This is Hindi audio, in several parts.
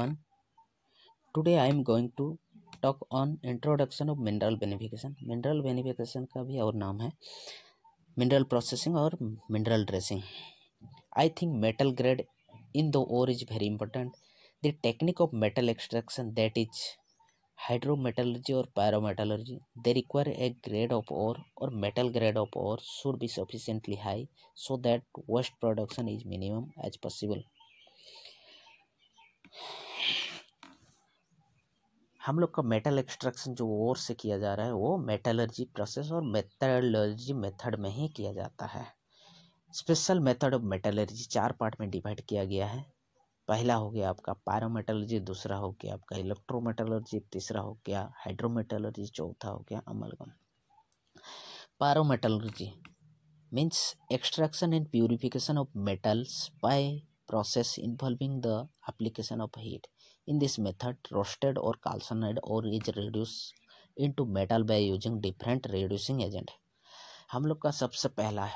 everyone today i am going to talk on introduction of mineral beneficiation mineral beneficiation ka bhi aur naam hai mineral processing और mineral dressing i think metal grade in the ore is very important the technique of metal extraction that is hydrometallurgy or pyrometallurgy they require a grade of ore or metal grade of ore should be sufficiently high so that waste production is minimum as possible हम लोग का मेटल एक्सट्रैक्शन जो ओर से किया जा रहा है वो मेटलर्जी प्रोसेस और मेटलर्जी मेथड में ही किया जाता है स्पेशल मेथड ऑफ मेटलर्जी चार पार्ट में डिवाइड किया गया है पहला हो गया आपका पैरोमेटोलॉजी दूसरा हो गया आपका इलेक्ट्रोमेटलर्जी तीसरा हो गया हाइड्रोमेटलर्जी चौथा हो गया amalgam pyrometallurgy means extraction and purification of metals by process involving the application of heat In this method, roasted or calcined ore is reduced into metal by using different reducing agent. हम लोग का सबसे पहला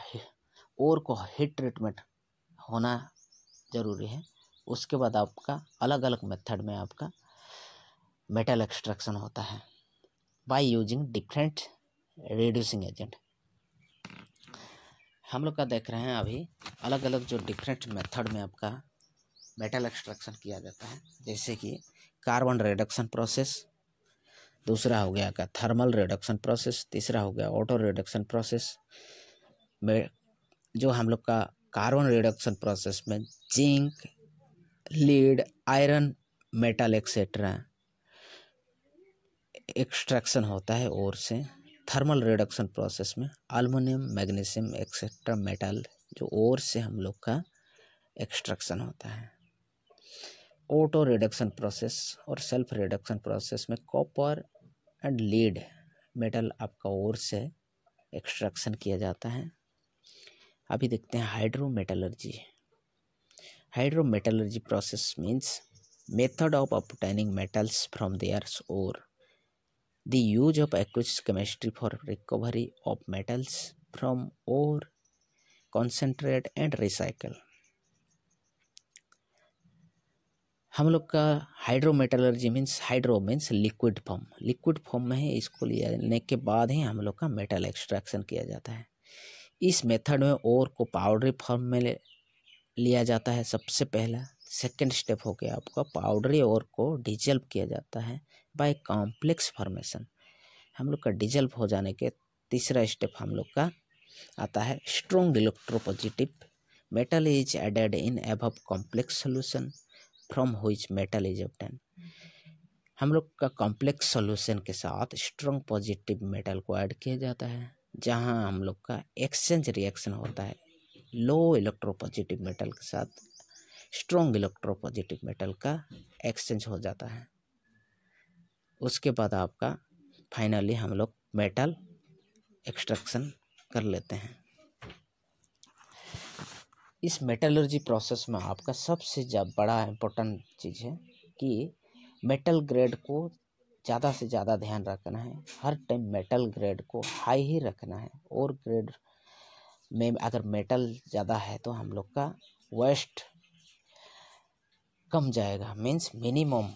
और को हीट ट्रीटमेंट होना ज़रूरी है उसके बाद आपका अलग अलग मेथड में आपका मेटल एक्सट्रैक्शन होता है by using different reducing agent हम लोग का देख रहे हैं अभी अलग अलग जो डिफरेंट मेथड में आपका मेटल एक्सट्रैक्शन किया जाता है जैसे कि कार्बन रिडक्शन प्रोसेस दूसरा हो गया का थर्मल रिडक्शन प्रोसेस तीसरा हो गया ऑटो रिडक्शन प्रोसेस में जो हम लोग का कार्बन रिडक्शन प्रोसेस में zinc lead iron metal etcetera extraction होता है और से थर्मल रिडक्शन प्रोसेस में अल्मोनियम मैग्नीशियम एक्सेट्रा मेटल जो और से हम लोग का एक्सट्रैक्शन होता है ऑटो रिडक्शन प्रोसेस और सेल्फ रिडक्शन प्रोसेस में कॉपर एंड लीड मेटल आपका ओर से एक्सट्रैक्शन किया जाता है अभी देखते हैं hydro metallurgy hydro metallurgy process means method of obtaining metals from their ore the use of aqueous chemistry for recovery of metals from ore concentrate and recycle हम लोग का hydrometallurgy means hydro means liquid form liquid form में है इसको लेने के बाद ही हम लोग का मेटल एक्सट्रैक्शन किया जाता है इस मेथड में और को पाउडरी फॉर्म में लिया जाता है सबसे पहला सेकंड स्टेप हो गया आपका पाउडरी और को डिजल्व किया जाता है बाय कॉम्प्लेक्स फॉर्मेशन हम लोग का डिजल्व हो जाने के तीसरा स्टेप हम लोग का आता है strong electropositive metal is added in above complex solution from which metal is obtain हम लोग का कॉम्प्लेक्स सॉल्यूशन के साथ स्ट्रॉन्ग पॉजिटिव मेटल को ऐड किया जाता है जहां हम लोग का एक्सचेंज रिएक्शन होता है लो इलेक्ट्रो पॉजिटिव मेटल के साथ स्ट्रॉन्ग पॉजिटिव मेटल का एक्सचेंज हो जाता है उसके बाद आपका फाइनली हम लोग मेटल एक्सट्रैक्शन कर लेते हैं इस मेटलर्जी प्रोसेस में आपका सबसे बड़ा इम्पोर्टेंट चीज़ है कि मेटल ग्रेड को ज़्यादा से ज़्यादा ध्यान रखना है हर टाइम मेटल ग्रेड को हाई ही रखना है और ग्रेड में अगर मेटल ज़्यादा है तो हम लोग का वेस्ट कम जाएगा मीन्स मिनिमम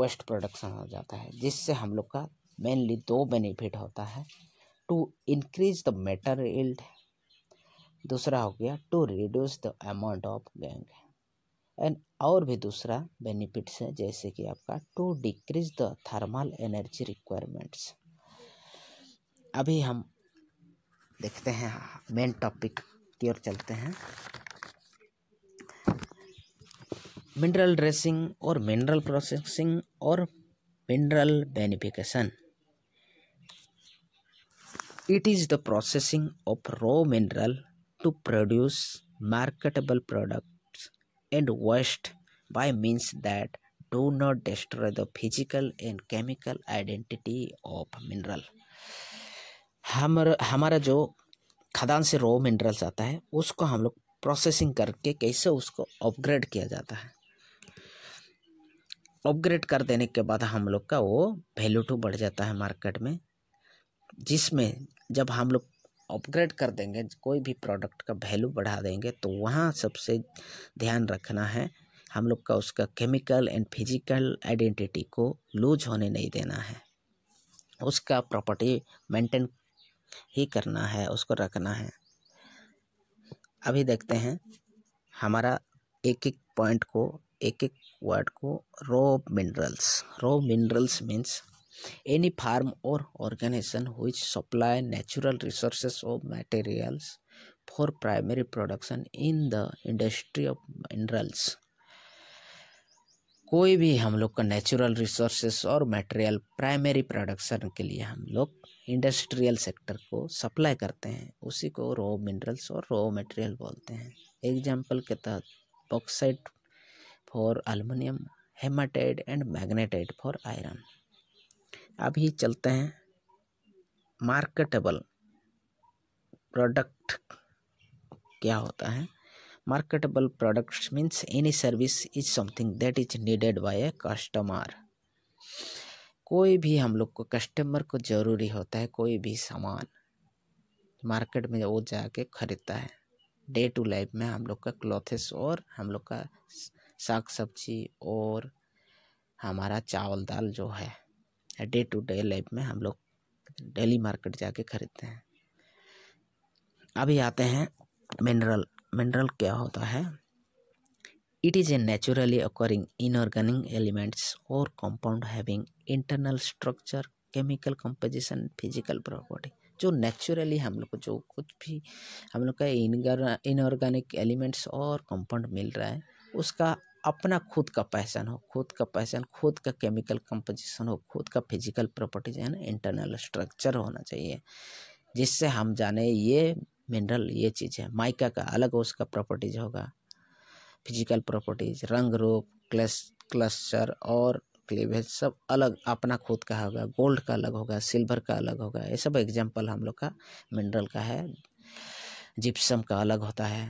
वेस्ट प्रोडक्शन हो जाता है जिससे हम लोग का मेनली दो बेनिफिट होता है to increase the metal yield दूसरा हो गया to reduce the amount of gangue and और भी दूसरा बेनिफिट्स है जैसे कि आपका to decrease the thermal energy requirements अभी हम देखते हैं मेन टॉपिक की ओर चलते हैं मिनरल ड्रेसिंग और मिनरल प्रोसेसिंग और mineral beneficiation it is the processing of raw mineral to produce marketable products and waste by means that do not destroy the physical and chemical identity of mineral हम हमारा जो खदान से रॉ मिनरल्स आता है उसको हम लोग प्रोसेसिंग करके कैसे उसको अपग्रेड किया जाता है अपग्रेड कर देने के बाद हम लोग का वो वैल्यू टू बढ़ जाता है मार्केट में जिसमें जब हम लोग अपग्रेड कर देंगे कोई भी प्रोडक्ट का वैल्यू बढ़ा देंगे तो वहाँ सबसे ध्यान रखना है हम लोग का उसका केमिकल एंड फिजिकल आइडेंटिटी को लूज होने नहीं देना है उसका प्रॉपर्टी मेंटेन ही करना है उसको रखना है अभी देखते हैं हमारा एक एक पॉइंट को एक एक वर्ड को raw minerals raw minerals means any firm or organisation which supply natural resource or materials for primary production in the industry of minerals कोई भी हम लोग का नेचुरल रिसोर्सेस और मटेरियल प्राइमरी प्रोडक्शन के लिए हम लोग इंडस्ट्रियल सेक्टर को सप्लाई करते हैं उसी को रॉ मिनरल्स और रॉ मटेरियल बोलते हैं एग्जांपल के तहत bauxite for aluminium hematite and magnetite for iron अभी चलते हैं मार्केटेबल प्रोडक्ट क्या होता है marketable products means any service is something that is needed by a customer कोई भी हम लोग को कस्टमर को ज़रूरी होता है कोई भी सामान मार्केट में वो जाके ख़रीदता है डे टू लाइफ में हम लोग का क्लॉथेस और हम लोग का साग सब्जी और हमारा चावल दाल जो है या डे टू डे लाइफ में हम लोग डेली मार्केट जाके खरीदते हैं अभी आते हैं मिनरल मिनरल क्या होता है it is a naturally occurring inorganic elements और compound having internal structure chemical composition physical property जो नेचुरली हम लोग को जो कुछ भी हम लोग का इनऑर्गेनिक एलिमेंट्स और कंपाउंड मिल रहा है उसका अपना खुद का पहचान हो खुद का पहचान खुद का केमिकल कंपोजिशन हो खुद का फिजिकल प्रॉपर्टीज है ना इंटरनल स्ट्रक्चर होना चाहिए जिससे हम जाने ये मिनरल ये चीज़ है माइका का अलग उसका प्रॉपर्टीज होगा फिजिकल प्रॉपर्टीज रंग रूप क्लस क्लस्टर और क्लीवेज सब अलग अपना खुद का होगा गोल्ड का अलग होगा सिल्वर का अलग होगा ये सब एग्जाम्पल हम लोग का मिनरल का है जिप्सम का अलग होता है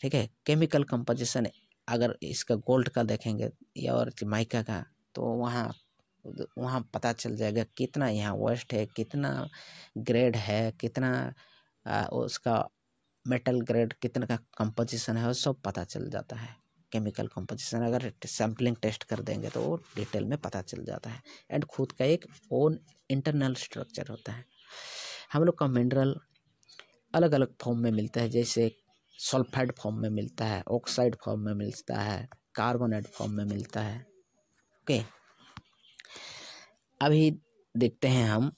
ठीक है केमिकल कंपोजिशन अगर इसका गोल्ड का देखेंगे या और माइका का तो वहाँ वहाँ पता चल जाएगा कितना यहाँ वेस्ट है कितना ग्रेड है कितना आ, उसका मेटल ग्रेड कितने का कंपोजिशन है वो सब पता चल जाता है केमिकल कंपोजिशन अगर सैम्पलिंग टेस्ट कर देंगे तो वो डिटेल में पता चल जाता है एंड खुद का एक ओन इंटरनल स्ट्रक्चर होता है हम लोग का मिनरल अलग अलग फॉर्म में मिलता है जैसे सल्फाइड फॉर्म में मिलता है ऑक्साइड फॉर्म में मिलता है कार्बोनेट फॉर्म में मिलता है ओके अभी देखते हैं हम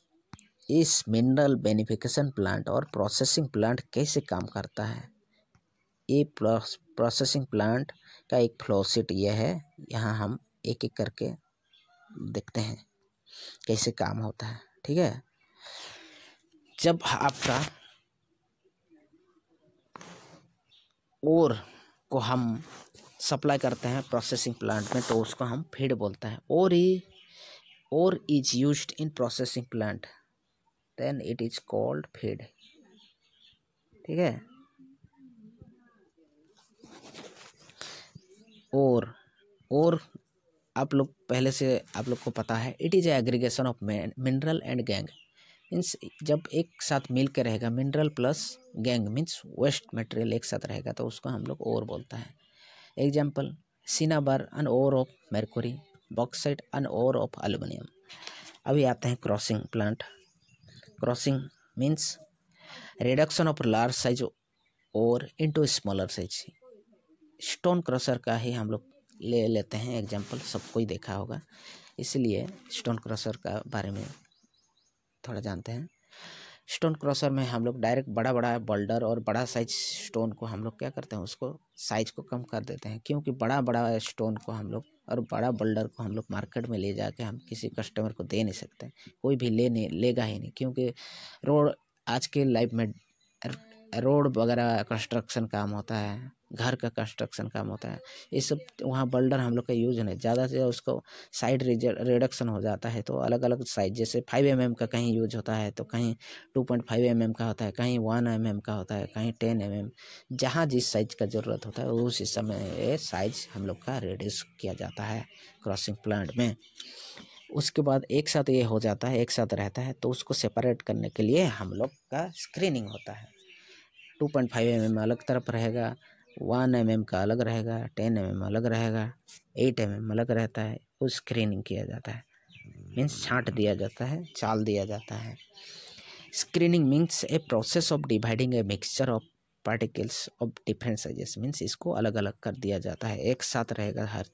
इस मिनरल बेनिफिकेशन प्लांट और प्रोसेसिंग प्लांट कैसे काम करता है ये प्रोसेसिंग प्लांट का एक फ्लोसिट यह है यहाँ हम एक एक करके देखते हैं कैसे काम होता है ठीक है जब आपका ओर को हम सप्लाई करते हैं प्रोसेसिंग प्लांट में तो उसको हम फीड बोलते हैं और ही और is use in processing plant then it is called feed ठीक है और और आप लोग पहले से आप लोग को पता है it is aggregation of mineral and gangue means जब एक साथ मिल के रहेगा mineral plus gangue means waste material एक साथ रहेगा तो उसको हम लोग ओर बोलता है example cinnabar an ore of mercury bauxite an ore of aluminium अभी आते हैं crushing plant crushing means reduction of large size ore into smaller size stone crusher का ही हम लोग ले लेते हैं एग्जाम्पल सबको ही देखा होगा इसलिए स्टोन क्रॉसर का बारे में थोड़ा जानते हैं स्टोन क्रॉसर में हम लोग डायरेक्ट बड़ा बड़ा बोल्डर और बड़ा साइज स्टोन को हम लोग क्या करते हैं उसको साइज को कम कर देते हैं क्योंकि बड़ा बड़ा स्टोन को हम लोग और बड़ा बोल्डर को हम लोग मार्केट में ले जाके हम किसी कस्टमर को दे नहीं सकते कोई भी ले नहीं लेगा ही नहीं क्योंकि रोड आज के लाइफ में रोड वगैरह कंस्ट्रक्शन काम होता है घर का कंस्ट्रक्शन काम होता है ये सब वहाँ बल्डर हम लोग का यूज नहीं ज़्यादा से उसको साइड रिडक्शन हो जाता है तो अलग अलग साइज जैसे फाइव एम mm का कहीं यूज होता है तो कहीं two point five M M का होता है कहीं वन एम एम का होता है कहीं टेन एम एम जहाँ जिस साइज का ज़रूरत होता है उस हिस्सा में ये साइज हम लोग का रिड्यूस किया जाता है क्रॉसिंग प्लांट में उसके बाद एक साथ ये हो जाता है एक साथ रहता है तो उसको सेपरेट करने के लिए हम लोग का स्क्रीनिंग होता है two point five M M अलग तरफ रहेगा वन एम एम का अलग रहेगा टेन एम एम अलग रहेगा एट एम एम अलग रहता है उस स्क्रीनिंग किया जाता है मीन्स छाँट दिया जाता है चाल दिया जाता है screening means a process of dividing a mixture of particles of different sizes means इसको अलग अलग कर दिया जाता है एक साथ रहेगा हर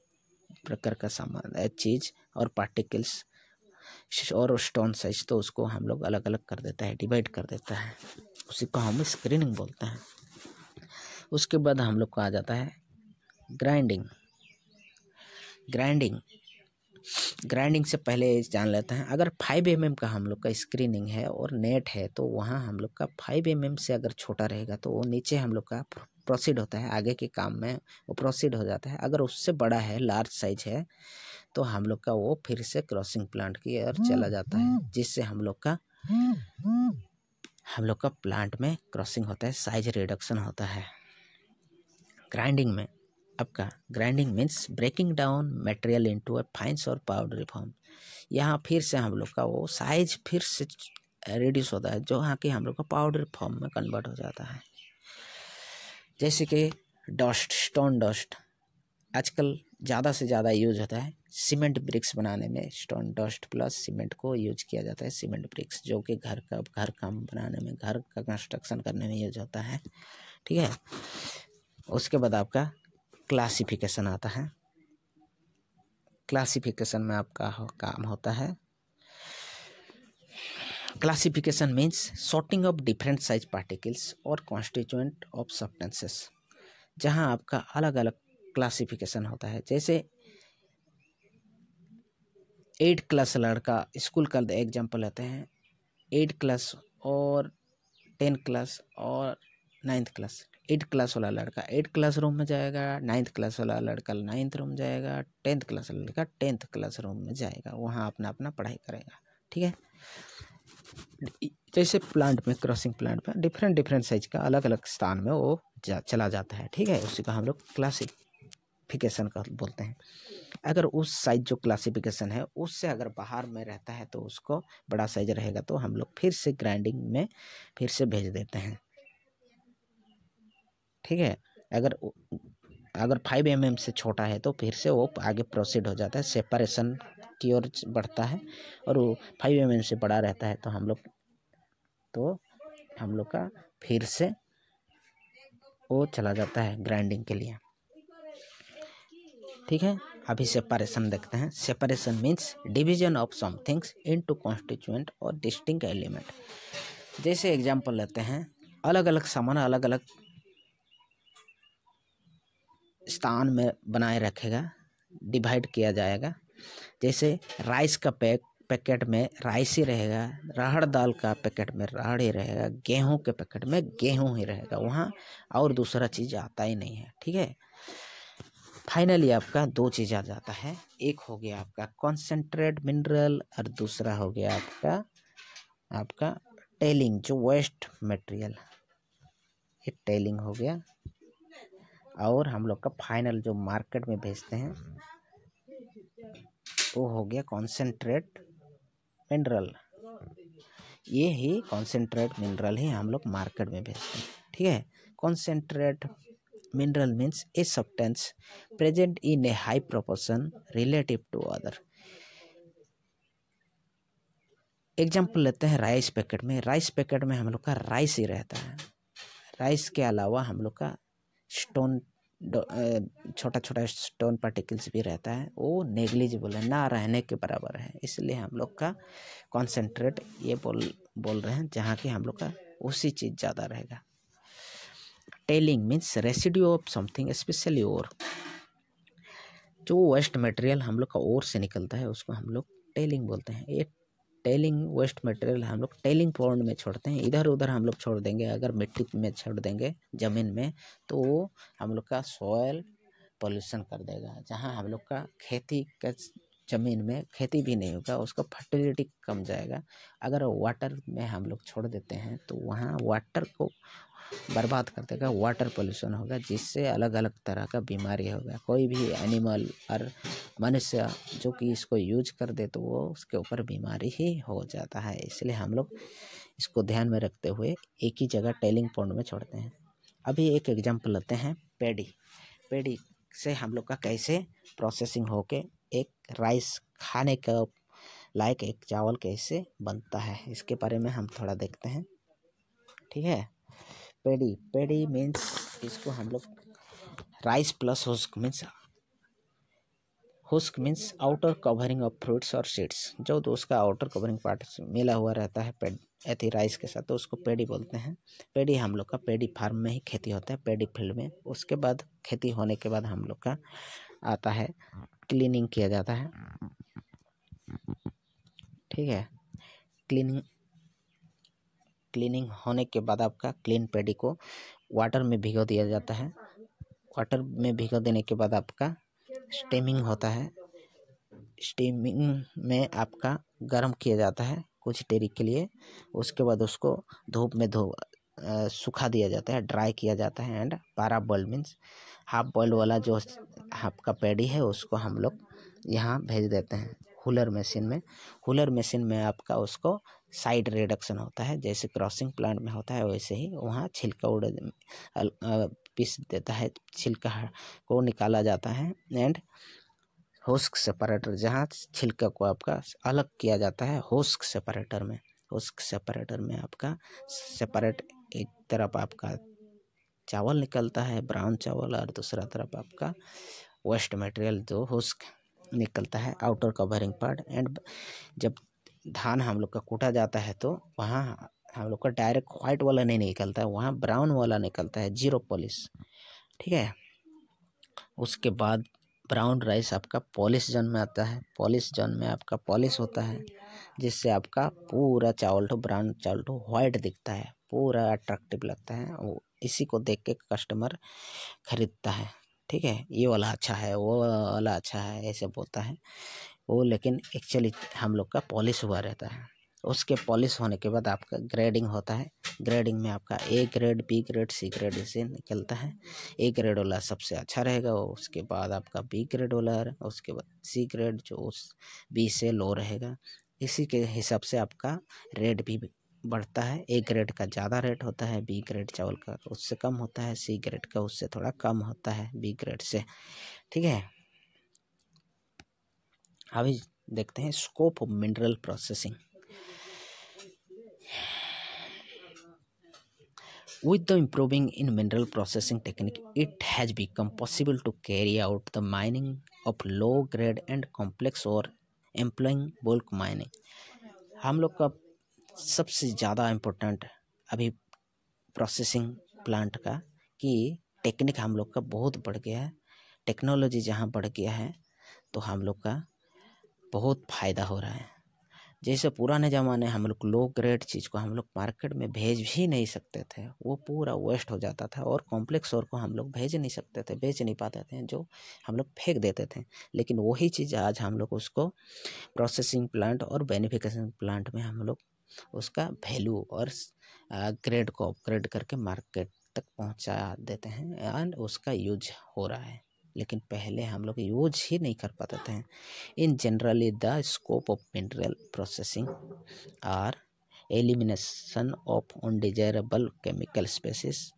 प्रकार का सामान चीज़ और पार्टिकल्स और स्टोन साइज तो उसको हम लोग अलग अलग कर देता है डिवाइड कर देता है उसी को हम स्क्रीनिंग बोलते हैं उसके बाद हम लोग को आ जाता है ग्राइंडिंग ग्राइंडिंग ग्राइंडिंग से पहले जान लेते हैं अगर फाइव एम mm का हम लोग का स्क्रीनिंग है और नेट है तो वहाँ हम लोग का फाइव एम mm से अगर छोटा रहेगा तो वो नीचे हम लोग का प्रोसीड होता है आगे के काम में वो प्रोसीड हो जाता है अगर उससे बड़ा है लार्ज साइज है तो हम लोग का वो फिर से क्रॉसिंग प्लांट की ओर हम्म, चला जाता है हम्म। जिससे हम लोग का हम्म, हम लोग का प्लांट में क्रॉसिंग होता है साइज रिडक्शन होता है ग्राइंडिंग में आपका grinding means breaking down material into a fines or powder form यहाँ फिर से हम लोग का वो साइज फिर से रिड्यूस होता है जो यहाँ की हम लोग का पाउडर फॉर्म में कन्वर्ट हो जाता है जैसे कि डस्ट स्टोन डस्ट आजकल ज़्यादा से ज़्यादा यूज होता है सीमेंट ब्रिक्स बनाने में स्टोन डस्ट प्लस सीमेंट को यूज किया जाता है सीमेंट ब्रिक्स जो कि घर का घर काम बनाने में घर का कंस्ट्रक्शन करने में यूज होता है ठीक है उसके बाद आपका क्लासिफिकेशन आता है क्लासिफिकेशन में आपका हो, काम होता है classification means sorting of different size particles or constituent of substances जहाँ आपका अलग अलग क्लासिफिकेशन होता है जैसे एट क्लास लड़का स्कूल का एग्जाम्पल लेते हैं एट क्लास और टेन क्लास और नाइन्थ क्लास एट क्लास वाला लड़का एट क्लास रूम में जाएगा नाइन्थ क्लास वाला लड़का नाइन्थ रूम जाएगा टेंथ क्लास वाला लड़का टेंथ क्लास रूम में जाएगा वहाँ अपना अपना पढ़ाई करेगा ठीक है जैसे प्लांट में क्रॉसिंग प्लांट में डिफरेंट डिफरेंट साइज का अलग अलग स्थान में वो जा, चला जाता है ठीक है उसी का हम लोग क्लासिक क्लासिफिकेशन का बोलते हैं अगर उस साइज जो क्लासिफिकेशन है उससे अगर बाहर में रहता है तो उसको बड़ा साइज रहेगा तो हम लोग फिर से ग्राइंडिंग में फिर से भेज देते हैं ठीक है अगर अगर फाइव एम mm से छोटा है तो फिर से वो आगे प्रोसीड हो जाता है सेपरेशन की ओर बढ़ता है और वो फाइव एम mm से बड़ा रहता है तो हम लोग तो हम लोग का फिर से वो चला जाता है ग्राइंडिंग के लिए ठीक है अभी सेपरेशन देखते हैं separation means division of somethings into constituent or distinct element जैसे एग्जांपल लेते हैं अलग अलग सामान अलग अलग स्थान में बनाए रखेगा डिवाइड किया जाएगा जैसे राइस का पैक पैकेट में राइस ही रहेगा राहड़ दाल का पैकेट में राहड़ ही रहेगा गेहूं के पैकेट में गेहूं ही रहेगा वहाँ और दूसरा चीज़ आता ही नहीं है ठीक है फाइनली आपका दो चीज़ आ जाता है एक हो गया आपका कॉन्सेंट्रेट मिनरल और दूसरा हो गया आपका आपका टेलिंग जो वेस्ट मटेरियल ये टेलिंग हो गया और हम लोग का फाइनल जो मार्केट में भेजते हैं वो हो गया कॉन्सेंट्रेट मिनरल ये ही कॉन्सेंट्रेट मिनरल ही हम लोग मार्केट में भेजते हैं ठीक है concentrate mineral means a substance present in a high proportion relative to other example लेते हैं राइस पैकेट में राइस पैकेट में हम लोग का राइस ही रहता है राइस के अलावा हम लोग का स्टोन छोटा छोटा स्टोन पार्टिकल्स भी रहता है वो नेग्लिजिबल है ना रहने के बराबर है इसलिए हम लोग का कॉन्सेंट्रेट ये बोल बोल रहे हैं जहाँ कि हम लोग का उसी चीज़ ज़्यादा रहेगा tailing means residue of something specially ore जो वेस्ट मटेरियल हम लोग का ओर से निकलता है उसको हम लोग टेलिंग बोलते हैं ये टेलिंग वेस्ट मटेरियल हम लोग टेलिंग पॉन्ड में छोड़ते हैं इधर उधर हम लोग छोड़ देंगे अगर मिट्टी में छोड़ देंगे ज़मीन में तो वो हम लोग का सॉयल पोल्यूशन कर देगा जहाँ हम लोग का खेती का ज़मीन में खेती भी नहीं होगा उसका फर्टिलिटी कम जाएगा अगर वाटर में हम लोग छोड़ देते हैं तो वहाँ वाटर को बर्बाद कर देगा वाटर पोल्यूशन होगा जिससे अलग अलग तरह का बीमारी होगा कोई भी एनिमल और मनुष्य जो कि इसको यूज कर दे तो वो उसके ऊपर बीमारी ही हो जाता है इसलिए हम लोग इसको ध्यान में रखते हुए एक ही जगह टेलिंग पॉइंट में छोड़ते हैं अभी एक एग्जाम्पल लेते हैं पेडी पेडी से हम लोग का कैसे प्रोसेसिंग होके एक राइस खाने का लायक एक चावल कैसे बनता है इसके बारे में हम थोड़ा देखते हैं ठीक है पेडी पेडी मीन्स इसको हम लोग rice plus husk means husk means outer covering of fruits or seeds जो तो उसका आउटर कवरिंग पार्ट मिला हुआ रहता है पेड राइस के साथ तो उसको पेडी बोलते हैं पेडी हम लोग का पेडी फार्म में ही खेती होता है पेडी फील्ड में उसके बाद खेती होने के बाद हम लोग का आता है क्लीनिंग किया जाता है ठीक है क्लीनिंग क्लीनिंग होने के बाद आपका क्लीन पेडी को वाटर में भिगो दिया जाता है वाटर में भिगो देने के बाद आपका स्टीमिंग होता है स्टीमिंग में आपका गर्म किया जाता है कुछ देरी के लिए उसके बाद उसको धूप में धो सूखा दिया जाता है ड्राई किया जाता है एंड पारा बॉयल मीन्स हाफ बॉयल वाला जो आपका पेडी है उसको हम लोग यहाँ भेज देते हैं हुलर मशीन में हुलर मशीन में आपका उसको साइड रिडक्शन होता है जैसे क्रॉसिंग प्लांट में होता है वैसे ही वहाँ छिलका उड़ पीस देता है छिलका को निकाला जाता है एंड होस्क सेपरेटर जहाँ छिलका को आपका अलग किया जाता है होस्क सेपरेटर में होस्क सेपरेटर में आपका सेपरेट एक तरफ आपका चावल निकलता है ब्राउन चावल और दूसरा तरफ आपका वेस्ट मटेरियल जो होस्क निकलता है आउटर कवरिंग पार्ट एंड जब धान हम लोग का कूटा जाता है तो वहाँ हम लोग का डायरेक्ट वाइट वाला नहीं निकलता है वहाँ ब्राउन वाला निकलता है जीरो पॉलिश ठीक है उसके बाद ब्राउन राइस आपका पॉलिश जोन में आता है पॉलिश जोन में आपका पॉलिश होता है जिससे आपका पूरा चावल टू तो ब्राउन चावल टू तो वाइट दिखता है पूरा अट्रैक्टिव लगता है वो इसी को देख के कस्टमर खरीदता है ठीक है ये वाला अच्छा है वो वाला अच्छा है ऐसे बोलता है वो लेकिन एक्चुअली हम लोग का पॉलिश हुआ रहता है उसके पॉलिश होने के बाद आपका ग्रेडिंग होता है ग्रेडिंग में आपका A grade B grade C grade से निकलता है ए ग्रेड वाला सबसे अच्छा रहेगा उसके बाद आपका बी ग्रेड वाला उसके बाद सी ग्रेड जो उस बी से लो रहेगा इसी के हिसाब से आपका रेट भी बढ़ता है ए ग्रेड का ज़्यादा रेट होता है बी ग्रेड चावल का उससे कम होता है सी ग्रेड का उससे थोड़ा कम होता है बी ग्रेड से ठीक है अभी देखते हैं scope of mineral processing with the improving in mineral processing technique it has become possible to carry out the mining of low grade and complex ore employing bulk mining हम लोग का सबसे ज़्यादा इम्पोर्टेंट अभी प्रोसेसिंग प्लांट का कि टेक्निक हम लोग का बहुत बढ़ गया है टेक्नोलॉजी जहाँ बढ़ गया है तो हम लोग का बहुत फ़ायदा हो रहा है जैसे पुराने ज़माने हम लोग लो ग्रेड चीज़ को हम लोग मार्केट में भेज भी नहीं सकते थे वो पूरा वेस्ट हो जाता था और कॉम्प्लेक्स और को हम लोग भेज नहीं सकते थे बेच नहीं पाते थे जो हम लोग फेंक देते थे लेकिन वही चीज़ आज हम लोग उसको प्रोसेसिंग प्लांट और बेनिफिकेशन प्लांट में हम लोग उसका वैल्यू और ग्रेड को अपग्रेड करके मार्केट तक पहुंचा देते हैं एंड उसका यूज हो रहा है लेकिन पहले हम लोग यूज ही नहीं कर पाते थे in generally the scope of mineral processing are elimination of undesirable chemical species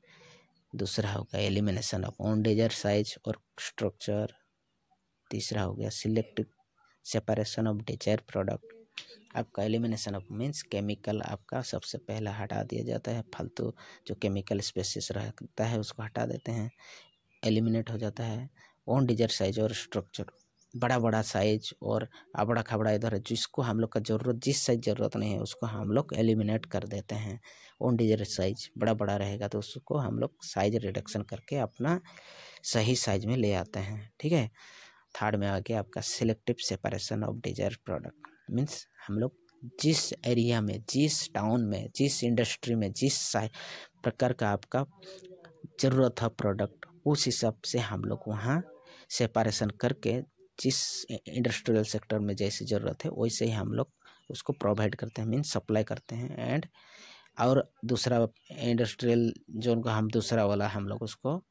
दूसरा हो गया एलिमिनेशन ऑफ अनडिजायर साइज और स्ट्रक्चर तीसरा हो गया selective separation of desire product आपका एलिमिनेशन ऑफ मीन्स केमिकल आपका सबसे पहला हटा दिया जाता है फालतू जो केमिकल स्पेसिस रहता है उसको हटा देते हैं एलिमिनेट हो जाता है ओन डिजर साइज और स्ट्रक्चर बड़ा बड़ा साइज और आबड़ा खबड़ा इधर जिसको हम लोग का ज़रूरत जिस साइज ज़रूरत नहीं है उसको हम लोग एलिमिनेट कर देते हैं ओन डिजर साइज बड़ा बड़ा रहेगा तो उसको हम लोग साइज रिडक्शन करके अपना सही साइज में ले आते हैं ठीक है थर्ड में आ गया आपका selective separation of desire product means हम लोग जिस एरिया में जिस टाउन में जिस इंडस्ट्री में जिस प्रकार का आपका ज़रूरत है प्रोडक्ट उस हिसाब से हम लोग वहाँ सेपारेशन करके जिस इंडस्ट्रियल सेक्टर में जैसी ज़रूरत है वैसे ही हम लोग उसको प्रोवाइड करते हैं मीन सप्लाई करते हैं एंड और दूसरा इंडस्ट्रियल जोन का हम दूसरा वाला हम लोग उसको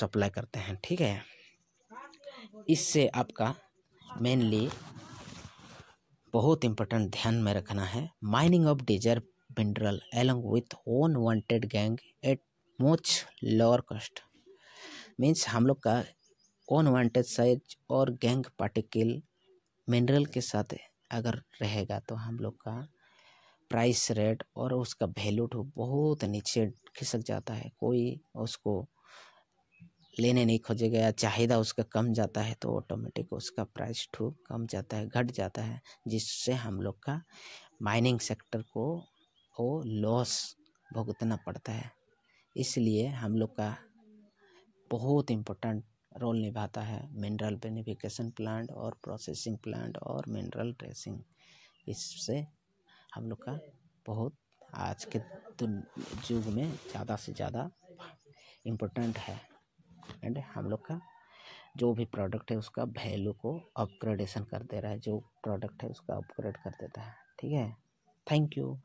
सप्लाई करते हैं ठीक है इससे आपका मेनली बहुत इंपॉर्टेंट ध्यान में रखना है mining of desired mineral along with unwanted gangue at much lower cost means हम लोग का ओन वांटेड साइज और गैंग पार्टिकल मिनरल के साथ अगर रहेगा तो हम लोग का प्राइस रेट और उसका वैल्यू तो बहुत नीचे खिसक जाता है कोई उसको लेने नहीं खोजेगा या चाहिदा उसका कम जाता है तो ऑटोमेटिक उसका प्राइस ठूक कम जाता है घट जाता है जिससे हम लोग का माइनिंग सेक्टर को वो लॉस भुगतना पड़ता है इसलिए हम लोग का बहुत इम्पोर्टेंट रोल निभाता है मिनरल बेनिफिकेशन प्लांट और प्रोसेसिंग प्लांट और मिनरल ड्रेसिंग इससे हम लोग का बहुत आज के युग में ज़्यादा से ज़्यादा इम्पोर्टेंट है एंड हम लोग का जो भी प्रोडक्ट है उसका वैल्यू को अपग्रेडेशन कर दे रहा है जो प्रोडक्ट है उसका अपग्रेड कर देता है ठीक है थैंक यू